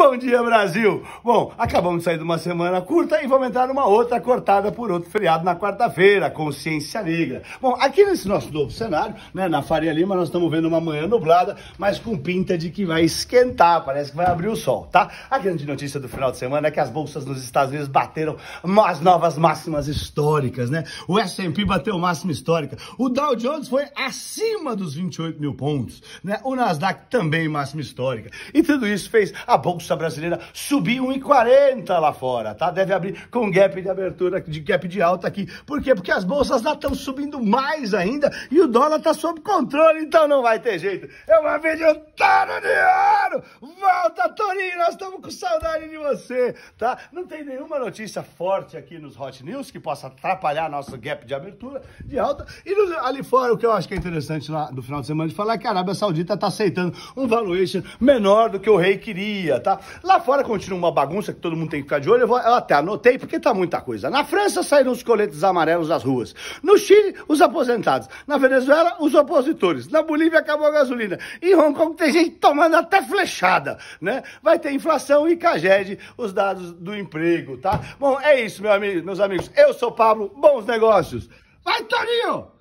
Bom dia, Brasil! Bom, acabamos de sair de uma semana curta e vamos entrar numa outra cortada por outro feriado na quarta-feira, Consciência Negra. Bom, aqui nesse nosso novo cenário, né, na Faria Lima, nós estamos vendo uma manhã nublada, mas com pinta de que vai esquentar, parece que vai abrir o sol, tá? A grande notícia do final de semana é que as bolsas nos Estados Unidos bateram as novas máximas históricas, né? O S&P bateu máxima histórica, o Dow Jones foi acima dos 28 mil pontos, né? O Nasdaq também máxima histórica. E tudo isso fez a bolsa bolsa brasileira subiu 1,40 lá fora, tá? Deve abrir com gap de abertura, de gap de alta aqui. Por quê? Porque as bolsas lá estão subindo mais ainda e o dólar tá sob controle, então não vai ter jeito. É uma videotário de ouro! Vai! Volta, Nós estamos com saudade de você, tá? Não tem nenhuma notícia forte aqui nos Hot News que possa atrapalhar nosso gap de abertura, de alta. E no, ali fora, o que eu acho que é interessante lá do final de semana de falar é que a Arábia Saudita está aceitando um valuation menor do que o rei queria, tá? Lá fora continua uma bagunça que todo mundo tem que ficar de olho. Eu, vou, eu até anotei porque tá muita coisa. Na França saíram os coletes amarelos das ruas. No Chile, os aposentados. Na Venezuela, os opositores. Na Bolívia, acabou a gasolina. Em Hong Kong, tem gente tomando até flechada né? Vai ter inflação e Caged, os dados do emprego, tá? Bom, é isso, meu amigo, meus amigos. Eu sou Pablo, bons negócios. Vai, Toninho!